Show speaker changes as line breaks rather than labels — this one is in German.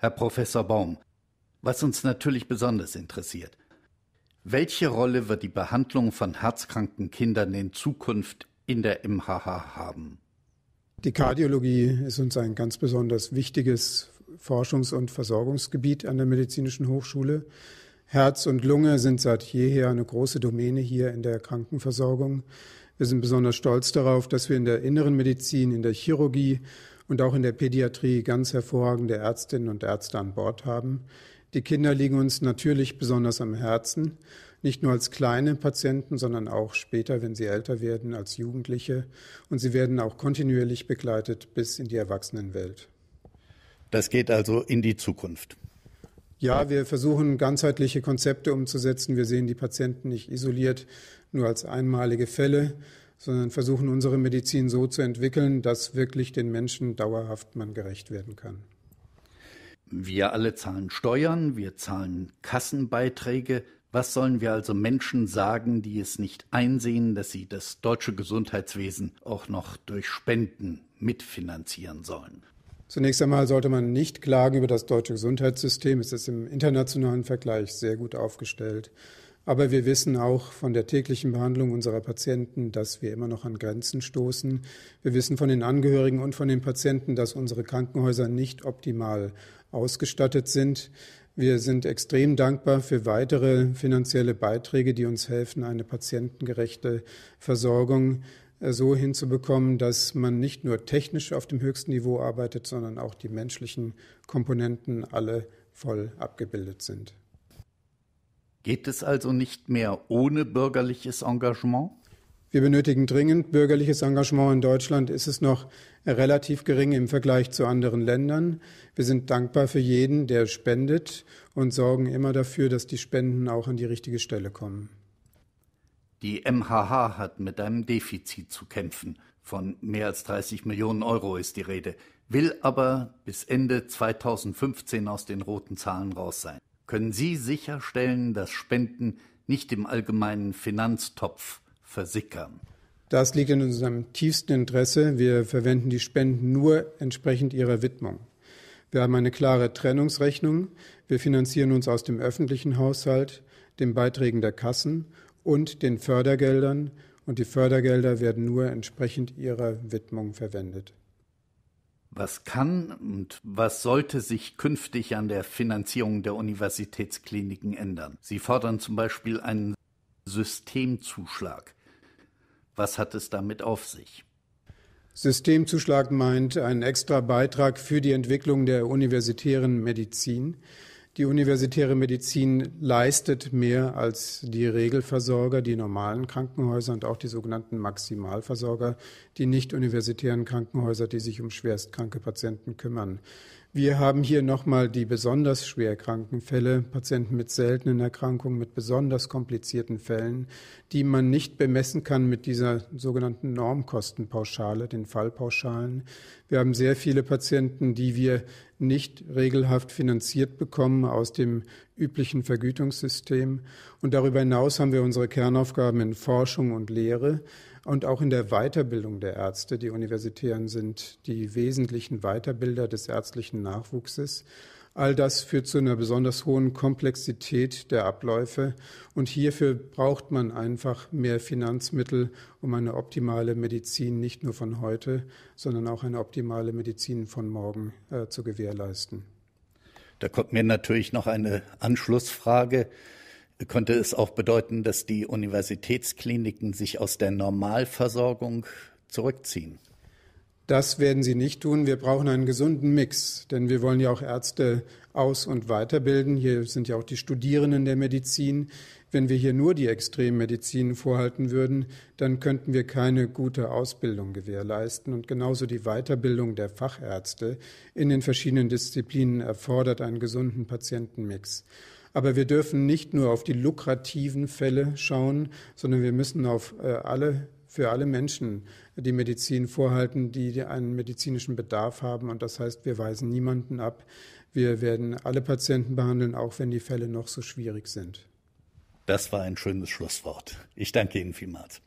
Herr Professor Baum, was uns natürlich besonders interessiert. Welche Rolle wird die Behandlung von herzkranken Kindern in Zukunft in der MHH haben?
Die Kardiologie ist uns ein ganz besonders wichtiges Forschungs- und Versorgungsgebiet an der Medizinischen Hochschule. Herz und Lunge sind seit jeher eine große Domäne hier in der Krankenversorgung. Wir sind besonders stolz darauf, dass wir in der inneren Medizin, in der Chirurgie und auch in der Pädiatrie ganz hervorragende Ärztinnen und Ärzte an Bord haben. Die Kinder liegen uns natürlich besonders am Herzen, nicht nur als kleine Patienten, sondern auch später, wenn sie älter werden, als Jugendliche. Und sie werden auch kontinuierlich begleitet bis in die Erwachsenenwelt.
Das geht also in die Zukunft.
Ja, wir versuchen ganzheitliche Konzepte umzusetzen. Wir sehen die Patienten nicht isoliert nur als einmalige Fälle, sondern versuchen unsere Medizin so zu entwickeln, dass wirklich den Menschen dauerhaft man gerecht werden kann.
Wir alle zahlen Steuern, wir zahlen Kassenbeiträge. Was sollen wir also Menschen sagen, die es nicht einsehen, dass sie das deutsche Gesundheitswesen auch noch durch Spenden mitfinanzieren sollen?
Zunächst einmal sollte man nicht klagen über das deutsche Gesundheitssystem. Es ist im internationalen Vergleich sehr gut aufgestellt. Aber wir wissen auch von der täglichen Behandlung unserer Patienten, dass wir immer noch an Grenzen stoßen. Wir wissen von den Angehörigen und von den Patienten, dass unsere Krankenhäuser nicht optimal ausgestattet sind. Wir sind extrem dankbar für weitere finanzielle Beiträge, die uns helfen, eine patientengerechte Versorgung äh, so hinzubekommen, dass man nicht nur technisch auf dem höchsten Niveau arbeitet, sondern auch die menschlichen Komponenten alle voll abgebildet sind.
Geht es also nicht mehr ohne bürgerliches Engagement?
Wir benötigen dringend bürgerliches Engagement. In Deutschland ist es noch relativ gering im Vergleich zu anderen Ländern. Wir sind dankbar für jeden, der spendet und sorgen immer dafür, dass die Spenden auch an die richtige Stelle kommen.
Die MHH hat mit einem Defizit zu kämpfen. Von mehr als 30 Millionen Euro ist die Rede, will aber bis Ende 2015 aus den roten Zahlen raus sein können Sie sicherstellen, dass Spenden nicht im allgemeinen Finanztopf versickern?
Das liegt in unserem tiefsten Interesse. Wir verwenden die Spenden nur entsprechend ihrer Widmung. Wir haben eine klare Trennungsrechnung. Wir finanzieren uns aus dem öffentlichen Haushalt, den Beiträgen der Kassen und den Fördergeldern. Und die Fördergelder werden nur entsprechend ihrer Widmung verwendet.
Was kann und was sollte sich künftig an der Finanzierung der Universitätskliniken ändern? Sie fordern zum Beispiel einen Systemzuschlag. Was hat es damit auf sich?
Systemzuschlag meint einen extra Beitrag für die Entwicklung der universitären Medizin. Die universitäre Medizin leistet mehr als die Regelversorger, die normalen Krankenhäuser und auch die sogenannten Maximalversorger, die nicht universitären Krankenhäuser, die sich um schwerstkranke Patienten kümmern. Wir haben hier nochmal die besonders schwer kranken Fälle, Patienten mit seltenen Erkrankungen, mit besonders komplizierten Fällen, die man nicht bemessen kann mit dieser sogenannten Normkostenpauschale, den Fallpauschalen. Wir haben sehr viele Patienten, die wir nicht regelhaft finanziert bekommen aus dem üblichen Vergütungssystem. Und darüber hinaus haben wir unsere Kernaufgaben in Forschung und Lehre und auch in der Weiterbildung der Ärzte. Die Universitären sind die wesentlichen Weiterbilder des ärztlichen Nachwuchses. All das führt zu einer besonders hohen Komplexität der Abläufe und hierfür braucht man einfach mehr Finanzmittel, um eine optimale Medizin nicht nur von heute, sondern auch eine optimale Medizin von morgen äh, zu gewährleisten.
Da kommt mir natürlich noch eine Anschlussfrage könnte es auch bedeuten, dass die Universitätskliniken
sich aus der Normalversorgung zurückziehen? Das werden sie nicht tun. Wir brauchen einen gesunden Mix, denn wir wollen ja auch Ärzte aus- und weiterbilden. Hier sind ja auch die Studierenden der Medizin. Wenn wir hier nur die Extremmedizin vorhalten würden, dann könnten wir keine gute Ausbildung gewährleisten. Und genauso die Weiterbildung der Fachärzte in den verschiedenen Disziplinen erfordert einen gesunden Patientenmix. Aber wir dürfen nicht nur auf die lukrativen Fälle schauen, sondern wir müssen auf äh, alle für alle Menschen die Medizin vorhalten, die einen medizinischen Bedarf haben. Und das heißt, wir weisen niemanden ab. Wir werden alle Patienten behandeln, auch wenn die Fälle noch so schwierig sind.
Das war ein schönes Schlusswort. Ich danke Ihnen vielmals.